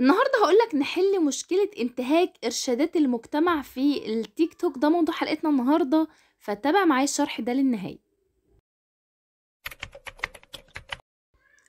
النهارده هقولك نحل مشكلة انتهاك إرشادات المجتمع في التيك توك ده موضوع حلقتنا النهارده فتابع معايا الشرح ده للنهاية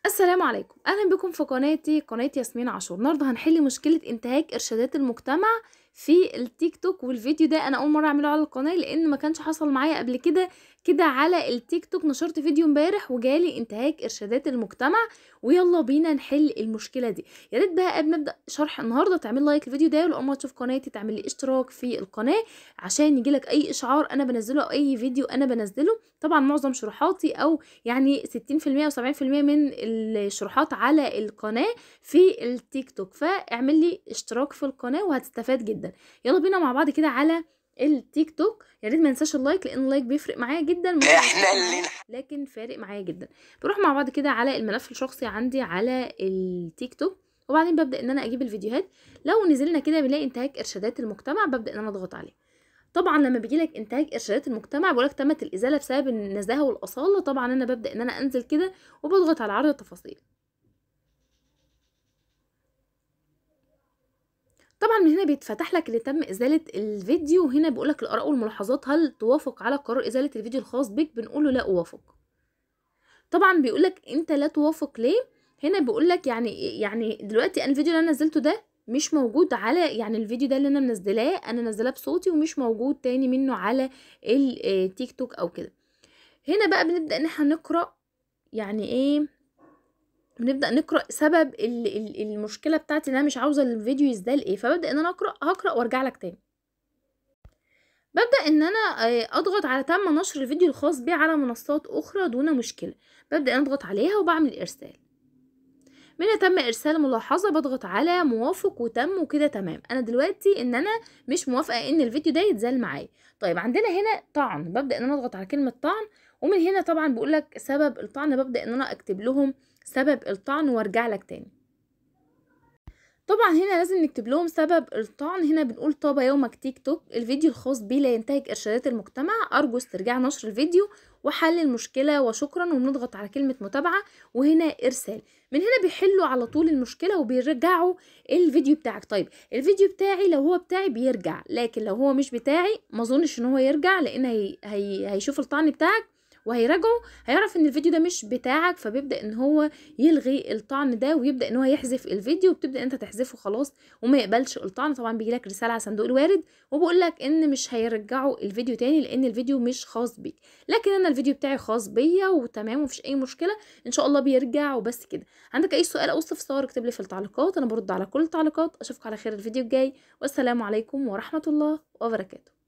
السلام عليكم اهلا بكم في قناتي قناه ياسمين عاشور النهارده هنحل مشكله انتهاك ارشادات المجتمع في التيك توك والفيديو ده انا اول مره اعمله على القناه لان ما كانش حصل معايا قبل كده كده على التيك توك نشرت فيديو امبارح وجالي انتهاك ارشادات المجتمع ويلا بينا نحل المشكله دي يا ريت بقى قبل ما ابدا شرح النهارده تعمل لايك للفيديو ده ولو اول مره تشوف قناتي تعمل لي اشتراك في القناه عشان يجيلك اي اشعار انا بنزله او اي فيديو انا بنزله طبعا معظم شروحاتي او يعني 60% و70% من الشروحات على القناه في التيك توك فاعمل لي اشتراك في القناه وهتستفاد جدا جدا يلا بينا مع بعض كده على التيك توك يا ريت ما ننساش اللايك لان اللايك بيفرق معايا جدا احنا اللي لكن فارق معايا جدا بروح مع بعض كده على الملف الشخصي عندي على التيك توك وبعدين ببدا ان انا اجيب الفيديوهات لو نزلنا كده بنلاقي انتهاك ارشادات المجتمع ببدا ان انا اضغط عليه طبعا لما بيجي لك انتهاك ارشادات المجتمع بيقول لك تمت الازاله بسبب النزاهه والاصاله طبعا انا ببدا ان انا انزل كده وبضغط على عرض التفاصيل طبعا من هنا بيتفتح لك اللي تم ازاله الفيديو وهنا بيقول لك الاراء والملاحظات هل توافق على قرار ازاله الفيديو الخاص بك بنقول له لا اوافق طبعا بيقول لك انت لا توافق ليه هنا بيقول لك يعني يعني دلوقتي انا الفيديو اللي انا نزلته ده مش موجود على يعني الفيديو ده اللي انا منزلاه انا نزلاه بصوتي ومش موجود تاني منه على التيك آه، توك او كده هنا بقى بنبدا ان احنا نقرا يعني ايه بنبدا نقرا سبب المشكله بتاعتي ان انا مش عاوزه الفيديو يزدال ايه فببدا ان انا اقرا هقرا وارجع لك تاني ببدا ان انا آه، اضغط على تم نشر الفيديو الخاص بي على منصات اخرى دون مشكله ببدا ان اضغط عليها وبعمل ارسال من تم ارسال ملاحظه بضغط على موافق وتم وكده تمام انا دلوقتي ان انا مش موافقه ان الفيديو ده يتزال معايا طيب عندنا هنا طعن ببدا ان انا اضغط على كلمه طعن ومن هنا طبعا بقول لك سبب الطعن ببدا ان انا اكتب لهم سبب الطعن وارجع لك تاني طبعا هنا لازم نكتب لهم سبب الطعن هنا بنقول طاب يومك تيك توك الفيديو الخاص بي لا ينتهك ارشادات المجتمع ارجو استرجاع نشر الفيديو وحل المشكله وشكرا وبنضغط على كلمه متابعه وهنا ارسال من هنا بيحلوا على طول المشكله وبيرجعوا الفيديو بتاعك طيب الفيديو بتاعي لو هو بتاعي بيرجع لكن لو هو مش بتاعي ما ظنش ان هو يرجع لان هي... هي... هيشوف الطعن بتاعك وهيراجعه هيعرف ان الفيديو ده مش بتاعك فبيبدا ان هو يلغي الطعن ده ويبدا ان هو يحذف الفيديو وبتبدا انت تحذفه خلاص وما يقبلش الطعن طبعا بيجي لك رساله على صندوق الوارد وبقول لك ان مش هيرجعوا الفيديو تاني لان الفيديو مش خاص بيك لكن انا الفيديو بتاعي خاص بيا وتمام ومفيش اي مشكله ان شاء الله بيرجع وبس كده عندك اي سؤال او استفسار اكتب لي في التعليقات انا برد على كل التعليقات اشوفك على خير الفيديو الجاي والسلام عليكم ورحمه الله وبركاته